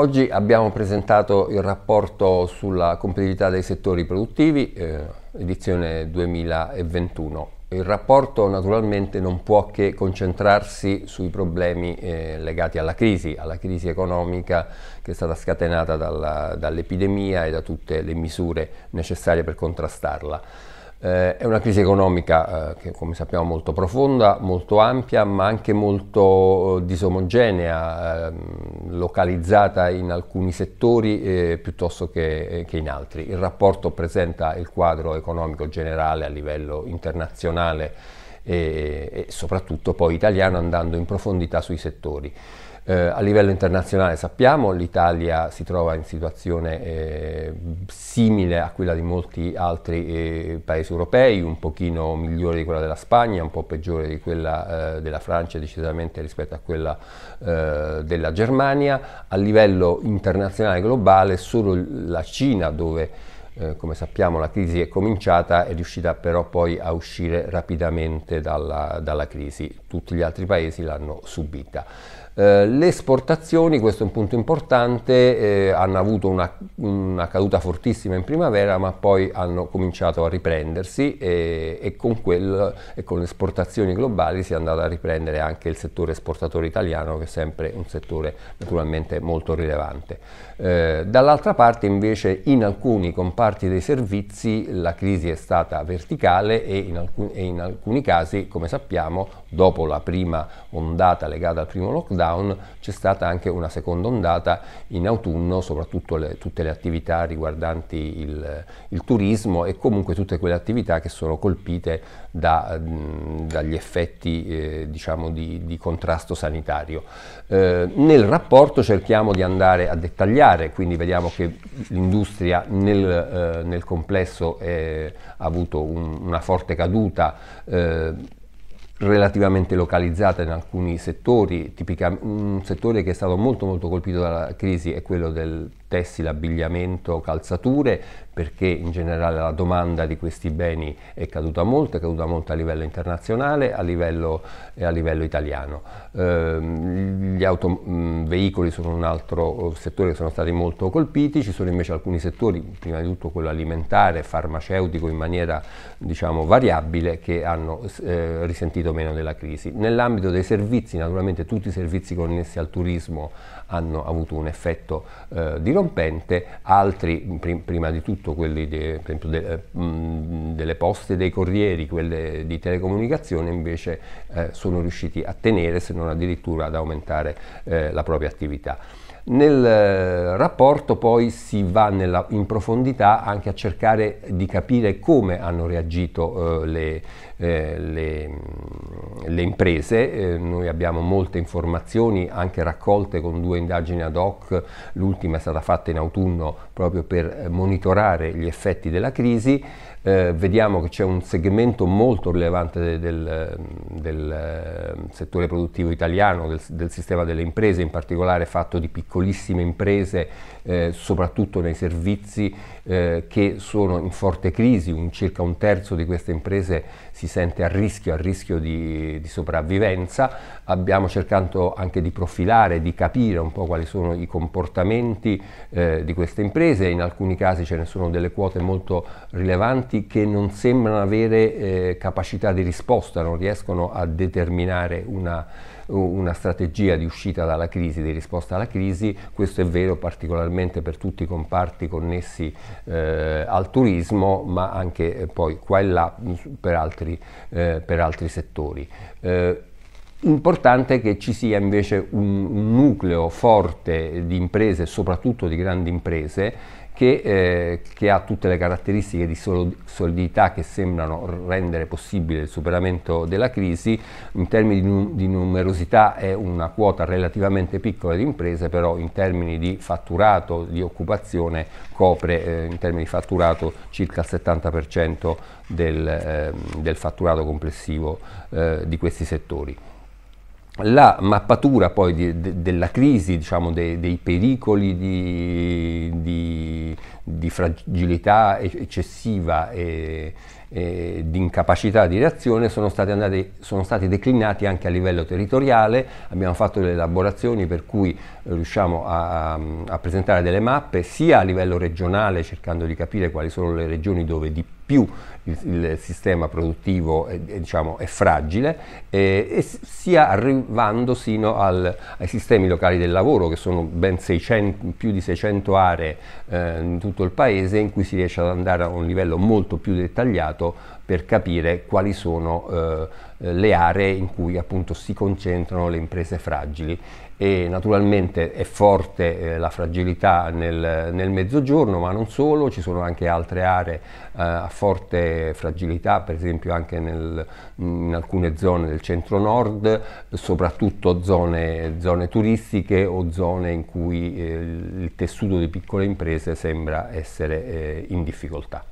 Oggi abbiamo presentato il rapporto sulla competitività dei settori produttivi, eh, edizione 2021. Il rapporto naturalmente non può che concentrarsi sui problemi eh, legati alla crisi, alla crisi economica che è stata scatenata dall'epidemia e da tutte le misure necessarie per contrastarla. Eh, è una crisi economica eh, che come sappiamo è molto profonda, molto ampia ma anche molto eh, disomogenea, ehm, localizzata in alcuni settori eh, piuttosto che, eh, che, in altri. Il rapporto presenta il quadro economico generale a livello internazionale e, eh, e soprattutto poi italiano andando in profondità sui settori. Eh, a livello internazionale sappiamo che l'Italia si trova in situazione eh, simile a quella di molti altri eh, paesi europei, un pochino migliore di quella della Spagna, un po' peggiore di quella eh, della Francia decisamente rispetto a quella eh, della Germania. A livello internazionale globale solo la Cina dove eh, come sappiamo la crisi è cominciata, è riuscita però poi a uscire rapidamente dalla, dalla crisi, tutti gli altri paesi l'hanno subita. Eh, le esportazioni, questo è un punto importante, eh, hanno avuto una, una, caduta fortissima in primavera ma poi hanno cominciato a riprendersi e, e, con, quel, e con le esportazioni globali si è andato a riprendere anche il settore esportatore italiano che è sempre un settore naturalmente molto rilevante. Eh, dall'altra parte invece in alcuni comparti dei servizi la crisi è stata verticale e in, alcun, e in alcuni casi come sappiamo dopo la prima ondata legata al primo lockdown lockdown c'è stata anche una seconda ondata in autunno, soprattutto le, tutte le attività riguardanti il, il, turismo e comunque tutte quelle attività che sono colpite da, mh, dagli effetti eh, diciamo di, di, contrasto sanitario. Eh, nel rapporto cerchiamo di andare a dettagliare, quindi vediamo che l'industria nel, eh, nel complesso è, eh, ha avuto un, una forte caduta eh, relativamente localizzata in alcuni settori, tipica, un settore che è stato molto molto colpito dalla crisi è quello del tessile, abbigliamento, calzature, perché in generale la domanda di questi beni è caduta molto, è caduta molto a livello internazionale a livello, e a livello italiano. Eh, gli autoveicoli sono un altro eh, settore che sono stati molto colpiti, ci sono invece alcuni settori, prima di tutto quello alimentare, farmaceutico in maniera diciamo, variabile, che hanno eh, risentito meno della crisi. Nell'ambito dei servizi, naturalmente tutti i servizi connessi al turismo hanno avuto un effetto eh, di dirompente, altri, prim, prima di tutto quelli di, per esempio de, eh, mh, delle poste, dei corrieri, quelle di telecomunicazione invece eh, sono riusciti a tenere se non addirittura ad aumentare eh, la propria attività. Nel eh, rapporto poi si va nella, in profondità anche a cercare di capire come hanno reagito eh, le, eh, le, mm, le, imprese. Eh, noi abbiamo molte informazioni anche raccolte con due indagini ad hoc, l'ultima è stata fatta in autunno proprio per eh, monitorare gli effetti della crisi. Eh, vediamo che c'è un segmento molto rilevante del, del, del eh, settore produttivo italiano, del, del, sistema delle imprese, in particolare fatto di piccole piccolissime imprese, eh, soprattutto nei servizi eh, che sono in forte crisi, un, circa un terzo di queste imprese si sente a rischio, a rischio di, di sopravvivenza. Abbiamo cercato anche di profilare, di capire un po' quali sono i comportamenti eh, di queste imprese, in alcuni casi ce ne sono delle quote molto rilevanti che non sembrano avere eh, capacità di risposta, non riescono a determinare una una strategia di uscita dalla crisi, di risposta alla crisi, questo è vero particolarmente per tutti i comparti connessi eh, al turismo, ma anche eh, poi qua e là per altri, eh, per altri settori. Eh, Importante è che ci sia invece un, un, nucleo forte di imprese, soprattutto di grandi imprese, che, eh, che, ha tutte le caratteristiche di solidità che sembrano rendere possibile il superamento della crisi. In termini di, num di numerosità è una quota relativamente piccola di imprese, però in termini di fatturato, di occupazione, copre eh, in termini di fatturato circa il 70% del, eh, del, fatturato complessivo eh, di questi settori la mappatura poi di, de, della crisi, diciamo, de, dei pericoli di, di, di fragilità eccessiva e, e di incapacità di reazione sono stati, andati, sono stati, declinati anche a livello territoriale, abbiamo fatto delle elaborazioni per cui eh, riusciamo a, a presentare delle mappe sia a livello regionale cercando di capire quali sono le regioni dove di più il, il sistema produttivo è, diciamo, è fragile, eh, e sia arrivando sino al, ai sistemi locali del lavoro che sono ben 600, più di 600 aree eh, in tutto tutto il paese in cui si riesce ad andare a un livello molto più dettagliato per capire quali sono eh, le aree in cui appunto si concentrano le imprese fragili e naturalmente è forte eh, la fragilità nel, nel, mezzogiorno, ma non solo, ci sono anche altre aree eh, a forte fragilità, per esempio anche nel, in alcune zone del centro-nord, soprattutto zone, zone, turistiche o zone in cui eh, il tessuto di piccole imprese sembra essere eh, in difficoltà.